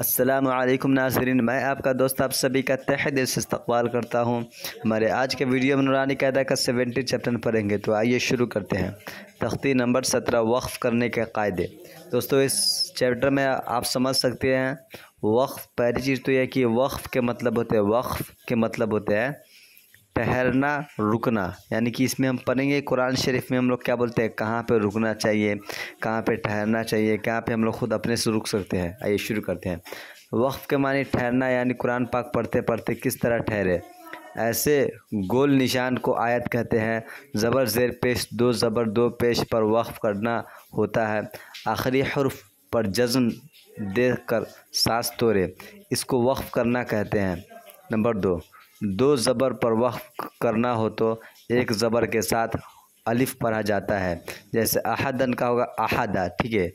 असलम नाजरीन मैं आपका दोस्त आप सभी का तह दिल से इस्तकबाल करता हूँ हमारे आज के वीडियो में नूरानी कायदा का सेवेंटी चैप्टर पढ़ेंगे तो आइए शुरू करते हैं तख्ती नंबर सत्रह वक्फ़ करने के कायदे दोस्तों इस चैप्टर में आप समझ सकते हैं वक्फ़ पहली चीज़ तो यह कि वक्फ़ के मतलब होते हैं वक्फ़ के मतलब होते हैं ठहरना रुकना यानी कि इसमें हम पढ़ेंगे कुरान शरीफ में हम लोग क्या बोलते हैं कहाँ पे रुकना चाहिए कहाँ पे ठहरना चाहिए कहाँ पे हम लोग खुद अपने से रुक सकते हैं आइए शुरू करते हैं वक्फ़ के माने ठहरना यानी कुरान पाक पढ़ते पढ़ते किस तरह ठहरे ऐसे गोल निशान को आयत कहते हैं ज़बर ज़ेर पेश दो ज़बर दो पेश पर वक्फ़ करना होता है आखिरी हरफ पर जज्म देख कर सांस तोड़े इसको वक्फ़ करना कहते हैं नंबर दो दो ज़बर पर वक्फ करना हो तो एक ज़बर के साथ अलिफ पढ़ा जाता है जैसे अहदन का होगा अहदा ठीक है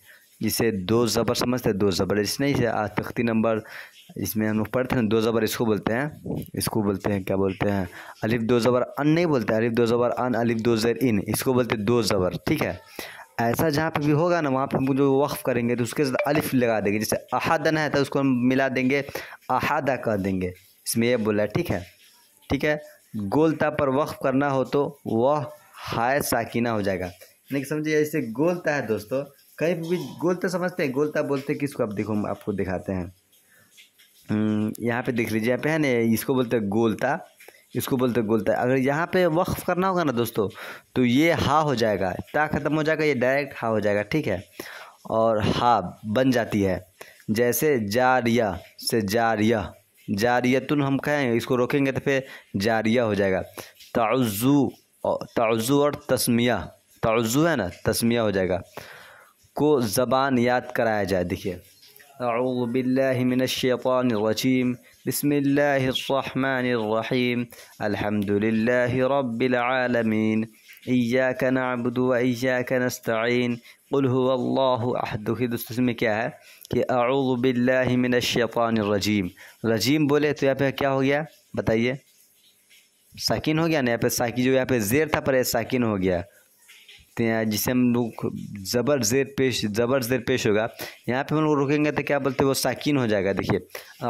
इसे दो ज़बर समझते हैं दो ज़बर इसने इसे तख्ती नंबर इसमें हम लोग पढ़ते हैं दो ज़बर इसको बोलते हैं इसको बोलते हैं क्या बोलते हैं अलिफ दो ज़बर अन नहीं बोलते अलिफ दो ज़बर अन अलिफ दो ज़र इन इसको बोलते हैं दो ज़बर ठीक है ऐसा जहाँ पे भी होगा ना वहाँ पे हम जो वक्फ़ करेंगे तो उसके साथ अलिफ लगा देंगे जैसे अहादन है तो उसको हम मिला देंगे अहादा कर देंगे इसमें यह बोला ठीक है ठीक है गोलता पर वक्फ करना हो तो वह हाय साकिना हो जाएगा यानी कि समझिए ऐसे गोलता है दोस्तों कहीं भी गोलता समझते हैं गोलता बोलते हैं किसको आप देखो आपको दिखाते हैं हम्म, यहाँ पे देख लीजिए यहाँ पे है ना इसको बोलते हैं गोलता इसको बोलते हैं गोलता अगर यहाँ पे वक्फ करना होगा ना दोस्तों तो ये हा हो जाएगा ता ख़त्म हो जाएगा ये डायरेक्ट हा हो जाएगा ठीक है और हा बन जाती है जैसे जारिया से जारिया जारियतुन हम कहें इसको रोकेंगे तो फिर जारिया हो जाएगा तज़ू तज़ु और तस्मिया तज़ु है ना तस्मिया हो जाएगा को ज़बान याद कराया जाए देखिए अबिल्लाशैतरजीम बसमीम अल्हम्दुलिल्लाहि रब्बिल आलमीन إياك نعبد وإياك نستعين قل هو الله أحد في اسمك كي أعوذ بالله من الشيطان الرجيم رجيم بوله تو يابا كيا هو بتائيه ساكن هو يعني يابا ساكن جو يابا زير تھا پر ساكن هو گیا تو يعني جسم لوگ زبر زير پیش زبر زير پیش ہوگا یہاں پہ ہم لوگ رکیں گے تو کیا بولتے وہ ساکن ہو جائے گا دیکھیے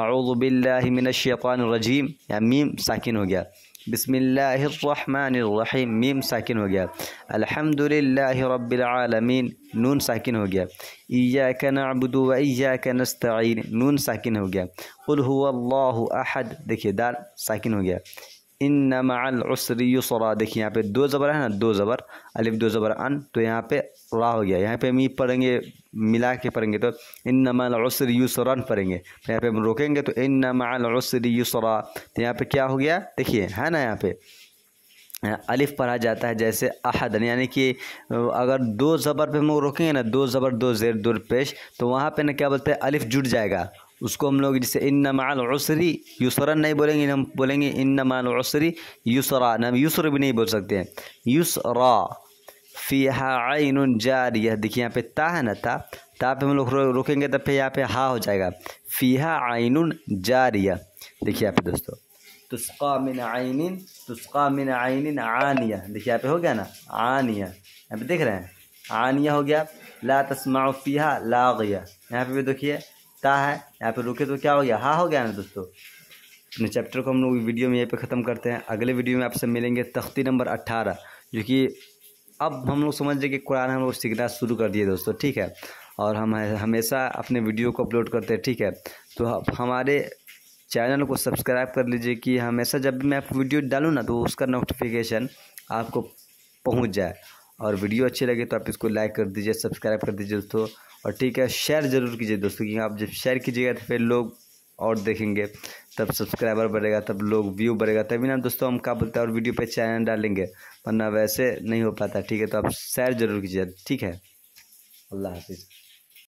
اعوذ بالله من الشيطان الرجيم يعني ميم ساكن ہو گیا بسم الله الرحمن الرحيم ميم ساكن وجا الحمد لله رب العالمين نون ساكن وجا إياك نعبد وإياك نستعين نون ساكن وجا قل هو الله أحد ذكي دال ساكن وجا इन नमालसरी सरा देखिए यहाँ पे दो ज़बर है ना दो ज़बर अलिफ दो ज़बर अन तो यहाँ पे रा हो गया यहाँ पे हम ये पढ़ेंगे मिला के पढ़ेंगे तो इन नमालसरी सरा पढ़ेंगे तो यहाँ पे हम रोकेंगे तो इन नमालसरी सरा तो यहाँ पे क्या हो गया देखिए है ना यहाँ पे अलिफ पढ़ा जाता है जैसे अहदन यानी कि अगर दो ज़बर पे हम रोकेंगे ना दो ज़बर दो जेर दो पेश तो वहाँ पे ना क्या बोलते हैं अलिफ जुट जाएगा उसको हम लोग जैसे इन नमाल उसरी नहीं बोलेंगे हम बोलेंगे इन नमाल उसरी यूसरा हम यूसर भी नहीं बोल सकते हैं यूसरा फ़िहा आइन जार यह देखिए यहाँ पे ता है ना ता ता पे हम लोग रुकेंगे रोकेंगे तब पे यहाँ पे हा हो जाएगा फ़ीहा आइन जारिया देखिए यहाँ पे दोस्तों तुस्का मिन आइन तुस्का मिन आइन आनिया देखिए यहाँ पे हो गया ना आनिया यहाँ पे देख रहे हैं आनिया हो गया ला तस्मा फ़िहा लागिया यहाँ पे भी देखिए रिश्ता है यहाँ पे रुके तो क्या हो गया हाँ हो गया ना दोस्तों अपने चैप्टर को हम लोग वीडियो में यहीं पे ख़त्म करते हैं अगले वीडियो में आपसे मिलेंगे तख्ती नंबर अट्ठारह जो कि अब हम लोग समझ रहे कि कुरान हम लोग सीखना शुरू कर दिए दोस्तों ठीक है और हम हमेशा अपने वीडियो को अपलोड करते हैं ठीक है तो हमारे चैनल को सब्सक्राइब कर लीजिए कि हमेशा जब भी मैं आप वीडियो डालूँ ना तो उसका नोटिफिकेशन आपको पहुँच जाए और वीडियो अच्छी लगे तो आप इसको लाइक कर दीजिए सब्सक्राइब कर दीजिए दोस्तों और ठीक है शेयर ज़रूर कीजिए दोस्तों क्योंकि आप जब शेयर कीजिएगा तो फिर लोग और देखेंगे तब सब्सक्राइबर बढ़ेगा तब लोग व्यू बढ़ेगा तभी ना दोस्तों हम क्या बोलते हैं और वीडियो पे चैनल डालेंगे वरना वैसे नहीं हो पाता ठीक है तो आप शेयर ज़रूर कीजिए ठीक है अल्लाह हाफिज़